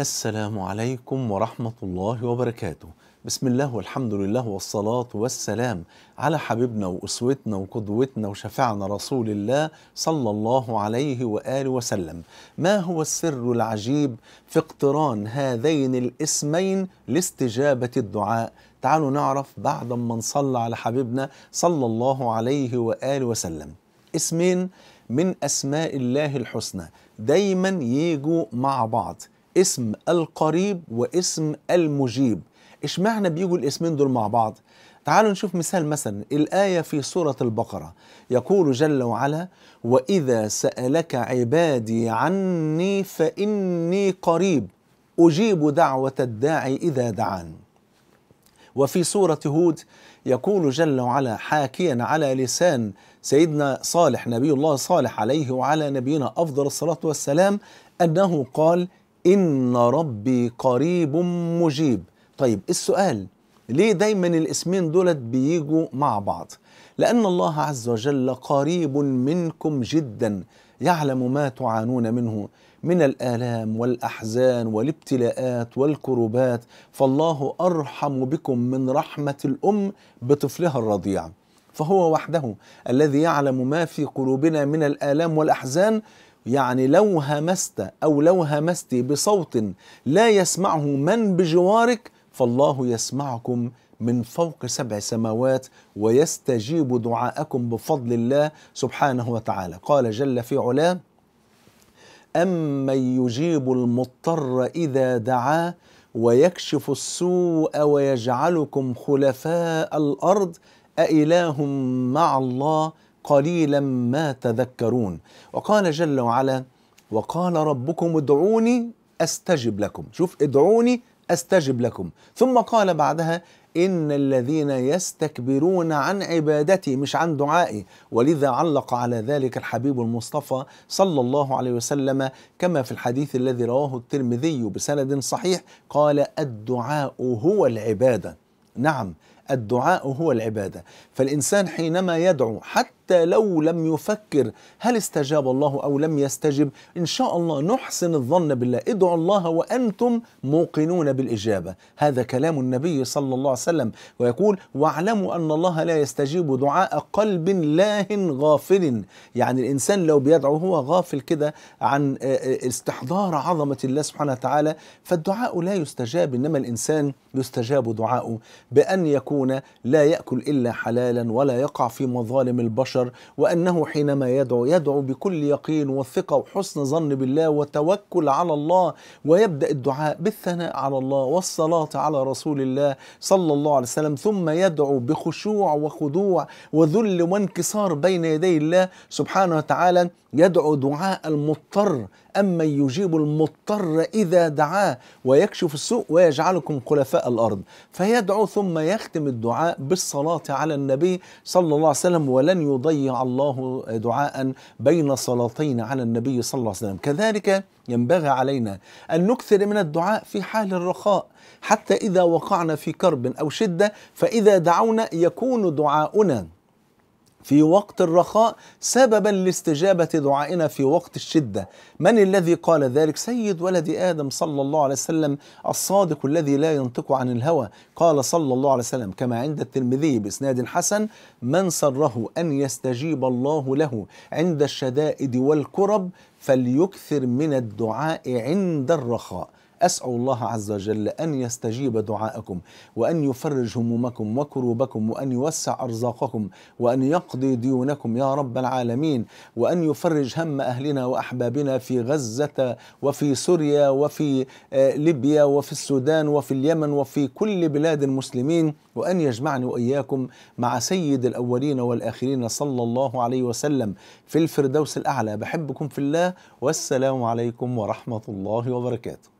السلام عليكم ورحمة الله وبركاته بسم الله والحمد لله والصلاة والسلام على حبيبنا وأسوتنا وقدوتنا وشفعنا رسول الله صلى الله عليه وآله وسلم ما هو السر العجيب في اقتران هذين الاسمين لاستجابة الدعاء تعالوا نعرف بعد ما نصلى على حبيبنا صلى الله عليه وآله وسلم اسمين من أسماء الله الحسنى دايما يجوا مع بعض اسم القريب واسم المجيب اشمعنى بيجوا الاسمين دول مع بعض تعالوا نشوف مثال مثلا الآية في سورة البقرة يقول جل وعلا وإذا سألك عبادي عني فإني قريب أجيب دعوة الداعي إذا دعان وفي سورة هود يقول جل وعلا حاكيا على لسان سيدنا صالح نبي الله صالح عليه وعلى نبينا أفضل الصلاة والسلام أنه قال إن ربي قريب مجيب طيب السؤال ليه دايما الاسمين دولت بيجوا مع بعض لأن الله عز وجل قريب منكم جدا يعلم ما تعانون منه من الآلام والأحزان والابتلاءات والكروبات فالله أرحم بكم من رحمة الأم بطفلها الرضيع فهو وحده الذي يعلم ما في قلوبنا من الآلام والأحزان يعني لو همست أو لو همست بصوت لا يسمعه من بجوارك فالله يسمعكم من فوق سبع سماوات ويستجيب دعاءكم بفضل الله سبحانه وتعالى قال جل في علاه أمن يجيب المضطر إذا دعاه ويكشف السوء ويجعلكم خلفاء الأرض أإله مع الله قليلا ما تذكرون وقال جل وعلا وقال ربكم ادعوني استجب لكم شوف ادعوني استجب لكم ثم قال بعدها ان الذين يستكبرون عن عبادتي مش عن دعائي ولذا علق على ذلك الحبيب المصطفى صلى الله عليه وسلم كما في الحديث الذي رواه الترمذي بسند صحيح قال الدعاء هو العباده نعم الدعاء هو العبادة فالإنسان حينما يدعو حتى لو لم يفكر هل استجاب الله أو لم يستجب إن شاء الله نحسن الظن بالله ادعوا الله وأنتم موقنون بالإجابة هذا كلام النبي صلى الله عليه وسلم ويقول واعلموا أن الله لا يستجيب دعاء قلب لاه غافل يعني الإنسان لو بيدعو هو غافل كده عن آه، آه، استحضار عظمة الله سبحانه وتعالى فالدعاء لا يستجاب إنما الإنسان يستجاب دعاءه بأن يكون يدعون لا يأكل إلا حلالا ولا يقع في مظالم البشر وأنه حينما يدعو يدعو بكل يقين وثقة وحسن ظن بالله وتوكل على الله ويبدأ الدعاء بالثناء على الله والصلاة على رسول الله صلى الله عليه وسلم ثم يدعو بخشوع وخضوع وذل وانكسار بين يدي الله سبحانه وتعالى يدعو دعاء المضطر أما يجيب المضطر إذا دعاه ويكشف السوء ويجعلكم خلفاء الأرض فيدعو ثم يختم الدعاء بالصلاة على النبي صلى الله عليه وسلم ولن يضيع الله دعاء بين صلاتين على النبي صلى الله عليه وسلم كذلك ينبغي علينا أن نكثر من الدعاء في حال الرخاء حتى إذا وقعنا في كرب أو شدة فإذا دعونا يكون دعاؤنا في وقت الرخاء سببا لاستجابة دعائنا في وقت الشدة من الذي قال ذلك سيد ولد آدم صلى الله عليه وسلم الصادق الذي لا ينطق عن الهوى قال صلى الله عليه وسلم كما عند الترمذي بإسناد حسن من سره أن يستجيب الله له عند الشدائد والكرب فليكثر من الدعاء عند الرخاء أسأل الله عز وجل أن يستجيب دعاءكم وأن يفرج همومكم وكروبكم وأن يوسع أرزاقكم وأن يقضي ديونكم يا رب العالمين وأن يفرج هم أهلنا وأحبابنا في غزة وفي سوريا وفي آه، ليبيا وفي السودان وفي اليمن وفي كل بلاد المسلمين وأن يجمعني وإياكم مع سيد الأولين والآخرين صلى الله عليه وسلم في الفردوس الأعلى بحبكم في الله والسلام عليكم ورحمة الله وبركاته